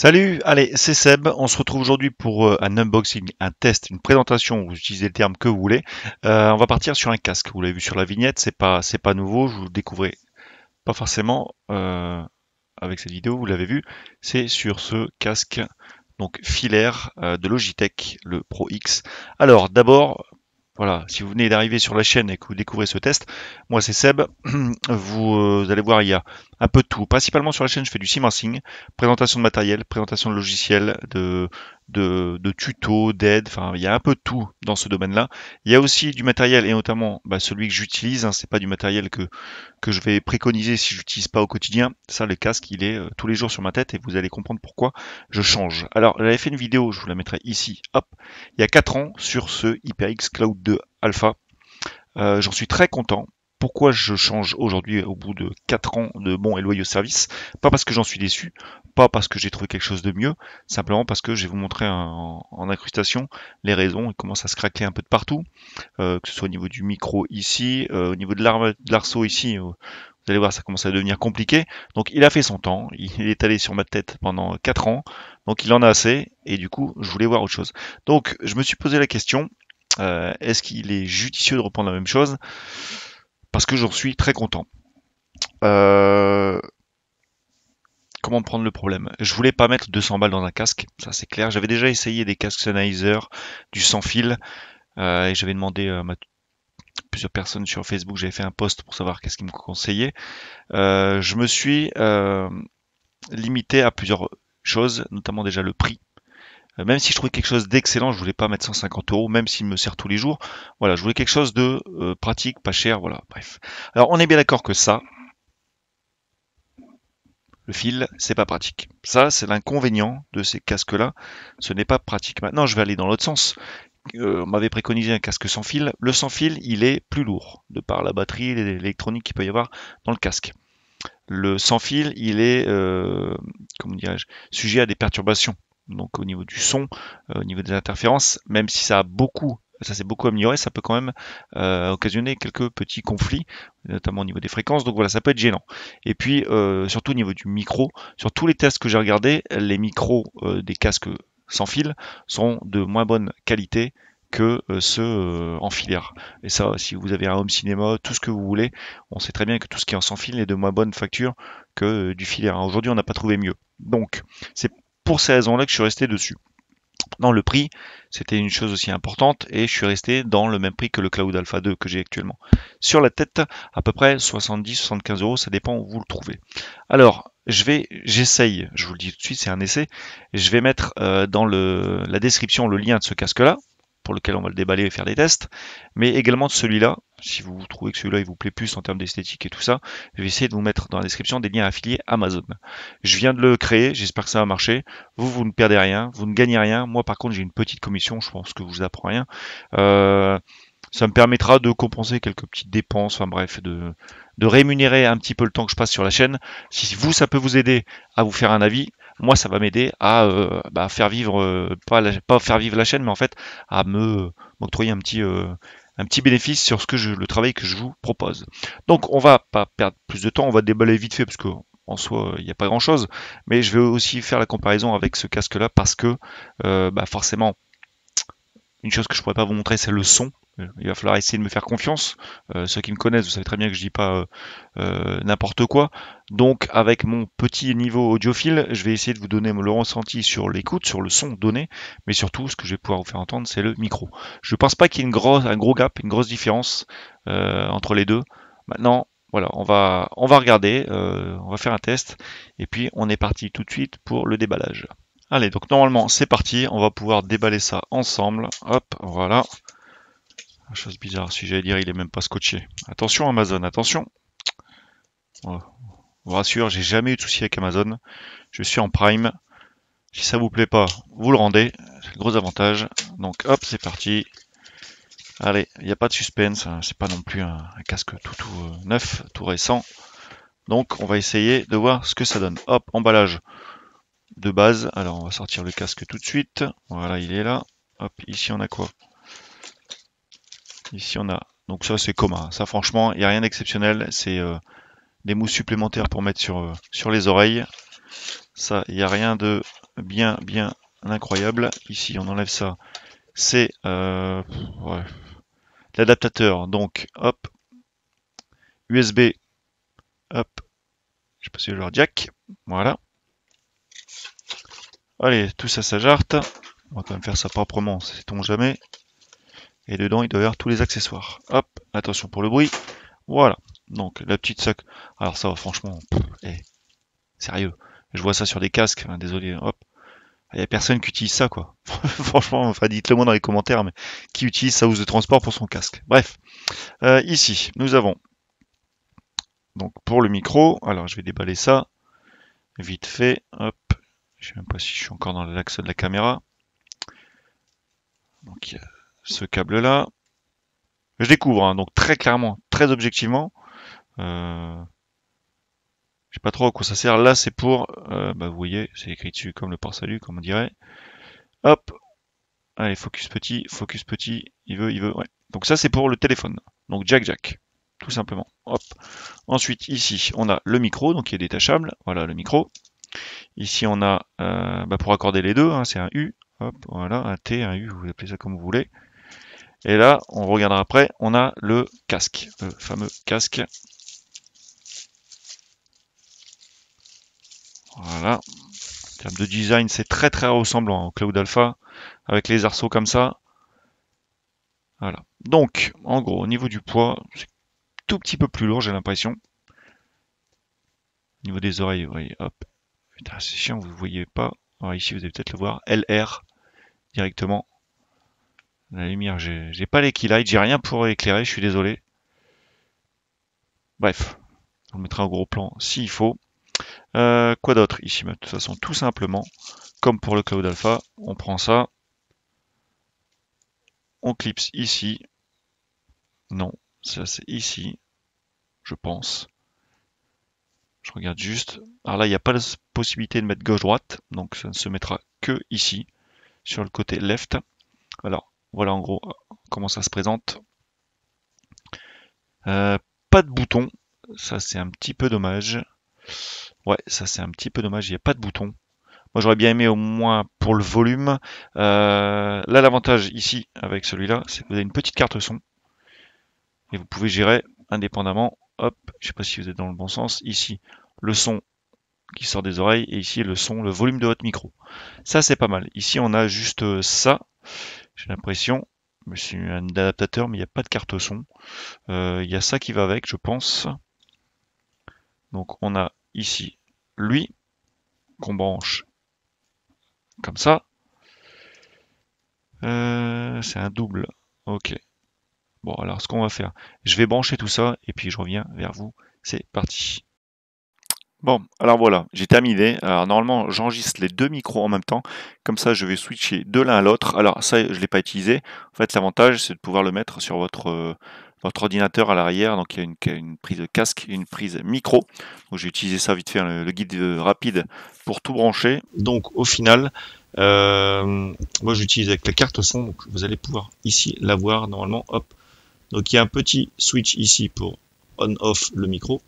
Salut, allez, c'est Seb. On se retrouve aujourd'hui pour euh, un unboxing, un test, une présentation. Vous utilisez le terme que vous voulez. Euh, on va partir sur un casque. Vous l'avez vu sur la vignette, c'est pas, c'est pas nouveau. Je vous le découvrais pas forcément euh, avec cette vidéo. Vous l'avez vu. C'est sur ce casque donc filaire de Logitech, le Pro X. Alors d'abord, voilà, si vous venez d'arriver sur la chaîne et que vous découvrez ce test, moi c'est Seb, vous, euh, allez voir, il y a un peu de tout. Principalement sur la chaîne, je fais du simracing, présentation de matériel, présentation de logiciel, de, de, tutos, d'aide, enfin il y a un peu de tout dans ce domaine-là. Il y a aussi du matériel, et notamment bah, celui que j'utilise, ce hein, c'est pas du matériel que, je vais préconiser si je j'utilise pas au quotidien. Ça, le casque, il est euh, tous les jours sur ma tête et vous allez comprendre pourquoi je change. Alors j'avais fait une vidéo, je vous la mettrai ici, hop, il y a 4 ans sur ce HyperX Cloud 2 Alpha. Euh, j'en suis très content pourquoi je change aujourd'hui au bout de 4 ans de bons et loyaux services Pas parce que j'en suis déçu, parce que j'ai trouvé quelque chose de mieux, simplement parce que je vais vous montrer en, incrustation les raisons. Il commence à se craquer un peu de partout, euh, que ce soit au niveau du micro ici, euh, au niveau de l'arceau ici. Euh, vous allez voir, ça commence à devenir compliqué. Donc il a fait son temps, il est allé sur ma tête pendant quatre ans, donc il en a assez, et du coup je voulais voir autre chose. Donc je me suis posé la question, est-ce qu'il est judicieux de reprendre la même chose Parce que j'en suis très content prendre le problème. Je voulais pas mettre 200 balles dans un casque, ça c'est clair. J'avais déjà essayé des casques Sennheiser, du sans fil, euh, et j'avais demandé à plusieurs personnes sur Facebook, j'avais fait un post pour savoir qu'est-ce qu'ils me conseillaient. Euh, je me suis euh, limité à plusieurs choses, notamment déjà le prix. même si je trouvais quelque chose d'excellent, je voulais pas mettre 150 euros, même s'il me sert tous les jours. Voilà, je voulais quelque chose de pratique, pas cher, voilà, bref. Alors on est bien d'accord que ça, le fil, c'est pas pratique. Ça, c'est l'inconvénient de ces casques-là. Ce n'est pas pratique. Maintenant, je vais aller dans l'autre sens. Euh, on m'avait préconisé un casque sans fil. Le sans fil, il est plus lourd, de par la batterie, l'électronique qu'il peut y avoir dans le casque. Le sans fil, il est, euh, dirais sujet à des perturbations. Donc au niveau du son, euh, au niveau des interférences, même si ça a beaucoup ça s'est beaucoup amélioré, ça peut quand même euh, occasionner quelques petits conflits, notamment au niveau des fréquences, donc voilà, ça peut être gênant. Et puis, euh, surtout au niveau du micro, sur tous les tests que j'ai regardés, les micros euh, des casques sans fil sont de moins bonne qualité que ceux en filière. Et ça, si vous avez un home cinéma, tout ce que vous voulez, on sait très bien que tout ce qui est en sans fil est de moins bonne facture que du filaire. Aujourd'hui, on n'a pas trouvé mieux. Donc, c'est pour ces raisons-là que je suis resté dessus dans le prix, c'était une chose aussi importante et je suis resté dans le même prix que le Cloud Alpha 2 que j'ai actuellement. Sur la tête, à peu près 70-75 euros, ça dépend où vous le trouvez. Alors, je vais, j'essaye, je vous le dis tout de suite, c'est un essai, je vais mettre euh, dans la description le lien de ce casque-là, pour lequel on va le déballer et faire des tests, mais également de celui-là. Si vous trouvez que celui-là il vous plaît plus en termes d'esthétique et tout ça, je vais essayer de vous mettre dans la description des liens affiliés Amazon. Je viens de le créer, j'espère que ça va marcher. Vous, vous ne perdez rien, vous ne gagnez rien. Moi, par contre, j'ai une petite commission, je pense que vous apprends rien. Euh, ça me permettra de compenser quelques petites dépenses, enfin bref, de, de rémunérer un petit peu le temps que je passe sur la chaîne. Si vous, ça peut vous aider à vous faire un avis, moi ça va m'aider à euh, bah, faire vivre euh, pas, faire vivre la chaîne mais en fait à me m'octroyer un petit euh, un petit bénéfice sur ce que je, le travail que je vous propose. Donc on va pas perdre plus de temps, on va déballer vite fait parce qu'en en soi il n'y a pas grand chose, mais je vais aussi faire la comparaison avec ce casque là parce que bah, forcément une chose que je ne pourrais pas vous montrer c'est le son il va falloir essayer de me faire confiance. Euh, ceux qui me connaissent, vous savez très bien que je dis pas euh, euh, n'importe quoi. Donc, avec mon petit niveau audiophile, je vais essayer de vous donner le ressenti sur l'écoute, sur le son donné, mais surtout, ce que je vais pouvoir vous faire entendre, c'est le micro. Je ne pense pas qu'il y ait une grosse, un gros gap, une grosse différence entre les deux. Maintenant, voilà, on va, on va regarder, on va faire un test, et puis on est parti tout de suite pour le déballage. Allez, donc normalement c'est parti, on va pouvoir déballer ça ensemble. Hop, voilà. Ah, chose bizarre, si j'allais dire, il est même pas scotché. Attention Amazon, attention. Je oh, vous rassure, j'ai jamais eu de souci avec Amazon. Je suis en Prime. Si ça vous plaît pas, vous le rendez. C'est Gros avantage. Donc hop, c'est parti. Allez, il n'y a pas de suspense. Hein. C'est pas non plus un, casque tout, tout euh, neuf, tout récent. Donc on va essayer de voir ce que ça donne. Hop, emballage de base. Alors on va sortir le casque tout de suite. Voilà, il est là. Hop, ici on a quoi Ici, on a... Donc ça, c'est commun. Ça, franchement, il n'y a rien d'exceptionnel. C'est euh, des mousses supplémentaires pour mettre sur, euh, sur les oreilles. Ça, il n'y a rien de bien, bien incroyable. Ici, on enlève ça. C'est euh, l'adaptateur. Donc, hop. USB. Hop. Je sais pas leur jack. Voilà. Allez, tout ça, ça jarte. On va quand même faire ça proprement, c'est on jamais. Et dedans, il doit y avoir tous les accessoires. Hop, attention pour le bruit. Voilà. Donc, la petite sac. Alors ça, va franchement, eh, sérieux. Je vois ça sur des casques. Hein, désolé. Hop. Il ah, n'y a personne qui utilise ça, quoi. Franchement, enfin, dites-le moi dans les commentaires, mais qui utilise sa housse de transport pour son casque. Bref, euh, ici, nous avons, donc pour le micro, alors je vais déballer ça, vite fait, hop, je ne sais même pas si je suis encore dans l'axe de la caméra. Donc, il ce câble-là. Je découvre, hein, donc très clairement, très objectivement. Euh, je ne sais pas trop à quoi ça sert. Là, c'est pour, euh, bah, vous voyez, c'est écrit dessus comme le port-salut, comme on dirait. Hop. Allez, focus petit, focus petit. Il veut, il veut, ouais. Donc ça, c'est pour le téléphone. Donc jack jack, tout simplement. Hop. Ensuite, ici, on a le micro, donc il est détachable. Voilà, le micro. Ici, on a, euh, bah, pour accorder les deux, hein, c'est un U. Hop, voilà, un T, un U, vous appelez ça comme vous voulez. Et là, on regardera après, on a le casque, le fameux casque. Voilà. En termes de design, c'est très très ressemblant au Cloud Alpha, avec les arceaux comme ça. Voilà. Donc, en gros, au niveau du poids, c'est tout petit peu plus lourd, j'ai l'impression. Au niveau des oreilles, voyez, hop. c'est chiant, vous ne voyez pas. Alors ici, vous allez peut-être le voir. LR directement. La lumière, j'ai pas les keylights, j'ai rien pour éclairer, je suis désolé. Bref, on le mettra au gros plan s'il faut. Euh, quoi d'autre ici bah, De toute façon, tout simplement, comme pour le Cloud Alpha, on prend ça, on clipse ici. Non, ça c'est ici, je pense. Je regarde juste. Alors là, il n'y a pas la possibilité de mettre gauche-droite, donc ça ne se mettra que ici, sur le côté left. Alors, voilà en gros comment ça se présente. Euh, pas de bouton. Ça c'est un petit peu dommage. Ouais, ça c'est un petit peu dommage, il n'y a pas de bouton. Moi j'aurais bien aimé au moins pour le volume. Euh, là l'avantage ici avec celui-là, c'est que vous avez une petite carte son. Et vous pouvez gérer indépendamment. Hop, je ne sais pas si vous êtes dans le bon sens. Ici, le son qui sort des oreilles, et ici le son, le volume de votre micro. Ça c'est pas mal. Ici on a juste euh, ça, j'ai l'impression. Je suis un adaptateur, mais il n'y a pas de carte son. Euh, il y a ça qui va avec, je pense. Donc on a ici lui, qu'on branche comme ça. Euh, c'est un double. Ok. Bon, alors ce qu'on va faire, je vais brancher tout ça et puis je reviens vers vous. C'est parti. Bon, alors voilà, j'ai terminé. Alors normalement, j'enregistre les deux micros en même temps. Comme ça, je vais switcher de l'un à l'autre. Alors ça, je ne l'ai pas utilisé. En fait, l'avantage, c'est de pouvoir le mettre sur votre, euh, ordinateur à l'arrière. Donc il y a une, prise casque et une prise micro. Donc j'ai utilisé ça vite fait, hein, le, guide euh, rapide pour tout brancher. Donc au final, euh, moi j'utilise avec la carte son. Donc vous allez pouvoir ici l'avoir normalement. Hop. Donc il y a un petit switch ici pour on-off le micro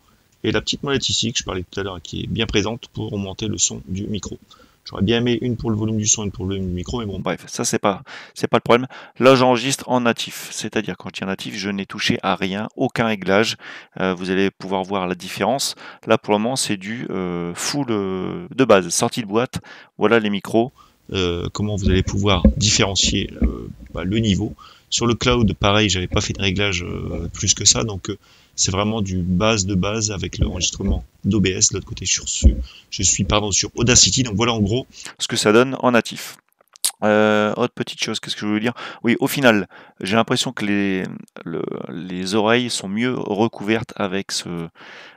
et la petite molette ici que je parlais tout à l'heure qui est bien présente pour augmenter le son du micro. J'aurais bien aimé une pour le volume du son, une pour le volume du micro, mais bon. Bref, ça c'est pas c'est pas le problème. Là j'enregistre en natif, c'est-à-dire quand je tiens natif, je n'ai touché à rien, aucun réglage. Euh, vous allez pouvoir voir la différence. Là pour le moment c'est du euh, full euh, de base, sortie de boîte. Voilà les micros. Euh, comment vous allez pouvoir différencier euh, bah, le niveau. Sur le cloud, pareil, j'avais pas fait de réglage euh, plus que ça, donc c'est vraiment du base de base avec l'enregistrement d'OBS. De l'autre côté, sur ce, je suis pardon, sur Audacity, donc voilà en gros ce que ça donne en natif. autre petite chose, qu'est-ce que je voulais dire Oui, au final, j'ai l'impression que les, les oreilles sont mieux recouvertes avec ce,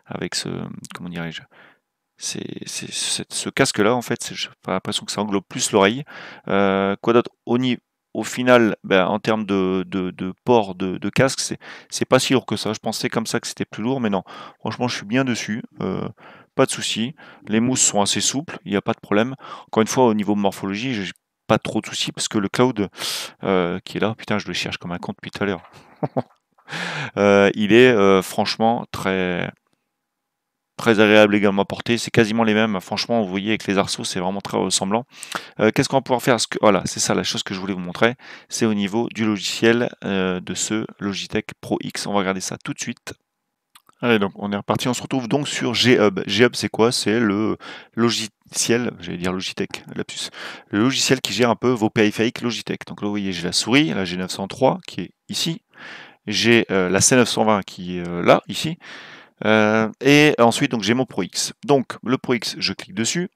avec ce, comment dirais-je, c'est, ce casque-là, en fait, j'ai l'impression que ça englobe plus l'oreille. Euh, quoi d'autre au, final, ben, en termes de, port de, casque, c'est, c'est pas si lourd que ça. Je pensais comme ça que c'était plus lourd, mais non. Franchement, je suis bien dessus. Euh, pas de souci. Les mousses sont assez souples, il n'y a pas de problème. Encore une fois, au niveau morphologie, j'ai pas trop de soucis parce que le cloud euh, qui est là, putain, je le cherche comme un compte depuis tout à l'heure. il est franchement très très agréable également à porter. C'est quasiment les mêmes. Franchement, vous voyez avec les arceaux, c'est vraiment très ressemblant. Euh, qu'est-ce qu'on va pouvoir faire Voilà, c'est ça la chose que je voulais vous montrer. C'est au niveau du logiciel euh, de ce Logitech Pro X. On va regarder ça tout de suite. Allez, donc on est reparti. On se retrouve donc sur G-Hub. G-Hub, c'est quoi C'est le logiciel, j'allais dire Logitech, lapsus, le logiciel qui gère un peu vos périphériques Logitech. Donc là, vous voyez, j'ai la souris, la G903 qui est ici. J'ai euh, la C920 qui est là, ici. Euh, et ensuite, donc j'ai mon Pro X. Donc le Pro X, je clique dessus.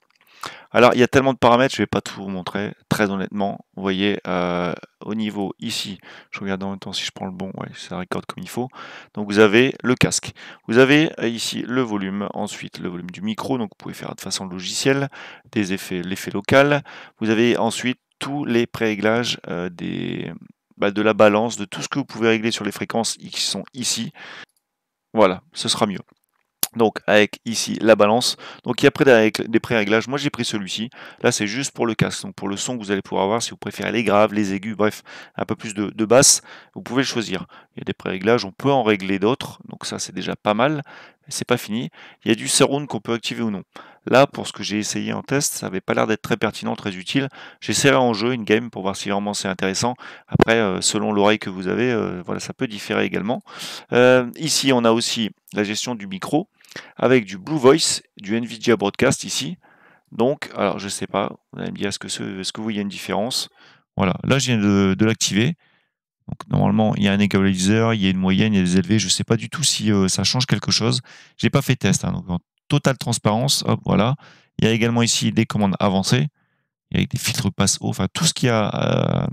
Alors il y a tellement de paramètres, je ne vais pas tout vous montrer, très honnêtement. Vous voyez, euh, au niveau ici, je regarde en même temps si je prends le bon, ouais, ça record comme il faut. Donc vous avez le casque. Vous avez euh, ici le volume, ensuite le volume du micro, donc vous pouvez faire de façon logicielle, des effets, l'effet local. Vous avez ensuite tous les pré-réglages bah, de la balance, de tout ce que vous pouvez régler sur les fréquences qui sont ici. Voilà, ce sera mieux. Donc avec ici la balance. Donc il y a des pré-réglages. Moi j'ai pris celui-ci. Là c'est juste pour le casque. Donc pour le son que vous allez pouvoir avoir, si vous préférez les graves, les aigus, bref, un peu plus de, de basse, vous pouvez le choisir. Il y a des pré-réglages, on peut en régler d'autres. Donc ça c'est déjà pas mal. C'est pas fini. Il y a du surround qu'on peut activer ou non. Là, pour ce que j'ai essayé en test, ça n'avait pas l'air d'être très pertinent, très utile. J'essaierai en jeu, une game, pour voir si vraiment c'est intéressant. Après, euh, selon l'oreille que vous avez, euh, voilà, ça peut différer également. Euh, ici, on a aussi la gestion du micro avec du Blue Voice, du NVIDIA Broadcast ici. Donc, alors je ne sais pas, vous allez me dire, est-ce que, est -ce que vous, il y a une différence Voilà, là, je viens de, l'activer. Donc normalement, il y a un égaliseur, il y a une moyenne, il y a des élevés. Je ne sais pas du tout si ça change quelque chose. Je n'ai pas fait test, hein, donc totale transparence. Hop, voilà. Il y a également ici des commandes avancées, Il y a des filtres passe-haut, enfin tout ce qui a, euh,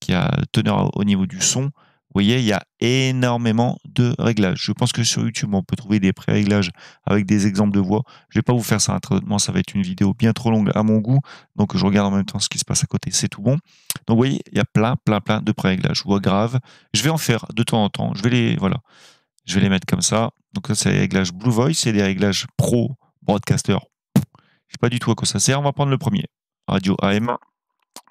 qui a teneur au niveau du son. Vous voyez, il y a énormément de réglages. Je pense que sur YouTube, on peut trouver des pré-réglages avec des exemples de voix. Je ne vais pas vous faire ça hein, Moi, ça va être une vidéo bien trop longue à mon goût. Donc, je regarde en même temps ce qui se passe à côté, c'est tout bon. Donc, vous voyez, il y a plein, plein, plein de pré-réglages. vois grave, je vais en faire de temps en temps. Je vais les. Voilà. Je vais les mettre comme ça. Donc ça, c'est les réglages Blue Voice et les réglages Pro Broadcaster. Je sais pas du tout à quoi ça sert. On va prendre le premier. Radio AM.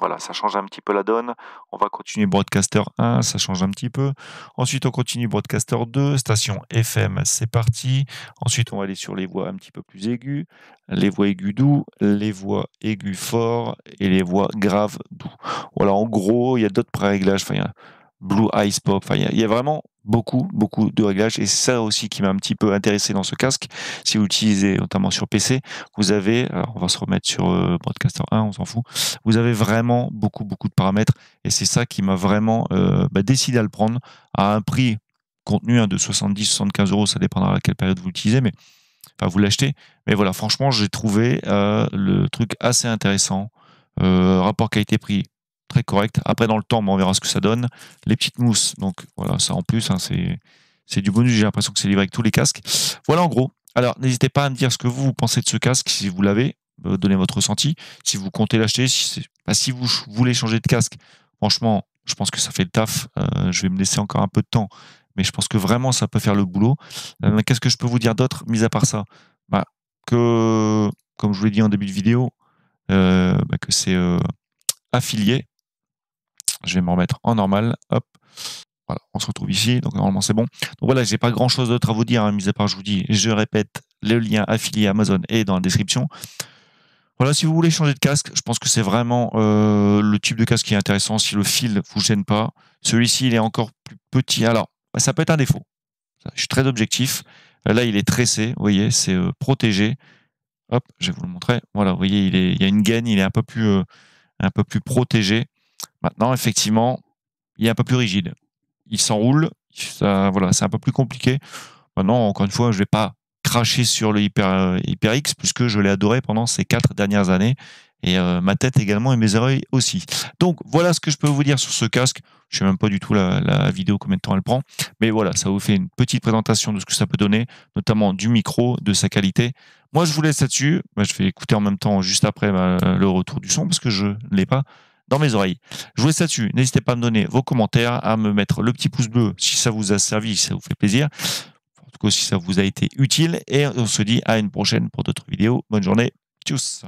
Voilà, ça change un petit peu la donne. On va continuer Broadcaster 1, ça change un petit peu. Ensuite, on continue Broadcaster 2, station FM, c'est parti. Ensuite, on va aller sur les voix un petit peu plus aiguës, les voix aiguës doux, les voix aiguës fort et les voix graves doux. Voilà, en gros, il y a d'autres pré-réglages. Enfin, Blue Ice Pop. il y a vraiment beaucoup, beaucoup de réglages. Et c'est ça aussi qui m'a un petit peu intéressé dans ce casque. Si vous l'utilisez notamment sur PC, vous avez, alors on va se remettre sur euh, Broadcaster 1, on s'en fout, vous avez vraiment beaucoup, beaucoup de paramètres. Et c'est ça qui m'a vraiment euh, bah, décidé à le prendre à un prix contenu hein, de 70, 75 euros, ça dépendra à quelle période vous l'utilisez, mais enfin vous l'achetez. Mais voilà, franchement, j'ai trouvé euh, le truc assez intéressant. rapport qualité-prix très correct. Après, dans le temps, on verra ce que ça donne. Les petites mousses, donc voilà, ça en plus, hein, c'est du bonus. J'ai l'impression que c'est livré avec tous les casques. Voilà en gros. Alors, n'hésitez pas à me dire ce que vous pensez de ce casque, si vous l'avez, euh, donnez votre ressenti. Si vous comptez l'acheter, si, bah, vous voulez changer de casque, franchement, je pense que ça fait le taf. Euh, je vais me laisser encore un peu de temps, mais je pense que vraiment, ça peut faire le boulot. Euh, qu'est-ce que je peux vous dire d'autre, mis à part ça bah, Que, comme je vous l'ai dit en début de vidéo, bah, que c'est affilié je vais me remettre en normal. Hop. on se retrouve ici, donc normalement c'est bon. Donc voilà, j'ai pas grand chose d'autre à vous dire, hein, mis à part je vous dis, je répète, le lien affilié Amazon est dans la description. Voilà, si vous voulez changer de casque, je pense que c'est vraiment euh, le type de casque qui est intéressant si le fil vous gêne pas. Celui-ci, il est encore plus petit. Alors, bah, ça peut être un défaut. Je suis très objectif. Là, il est tressé, vous voyez, c'est euh, protégé. Hop, je vais vous le montrer. Voilà, vous voyez, il, est, il y a une gaine, il est un peu plus, euh, un peu plus protégé. Maintenant, effectivement, il est un peu plus rigide. Il s'enroule, voilà, c'est un peu plus compliqué. Maintenant, encore une fois, je ne vais pas cracher sur le Hyper, euh, HyperX puisque je l'ai adoré pendant ces quatre dernières années et euh, ma tête également et mes oreilles aussi. Donc voilà ce que je peux vous dire sur ce casque. Je ne sais même pas du tout la, vidéo combien de temps elle prend, mais voilà, ça vous fait une petite présentation de ce que ça peut donner, notamment du micro, de sa qualité. Moi, je vous laisse là-dessus. Bah, je vais écouter en même temps juste après bah, le retour du son parce que je ne l'ai pas dans mes oreilles. Jouez là dessus. N'hésitez pas à me donner vos commentaires, à me mettre le petit pouce bleu si ça vous a servi, si ça vous fait plaisir. En tout cas, si ça vous a été utile. Et on se dit à une prochaine pour d'autres vidéos. Bonne journée. Tchuss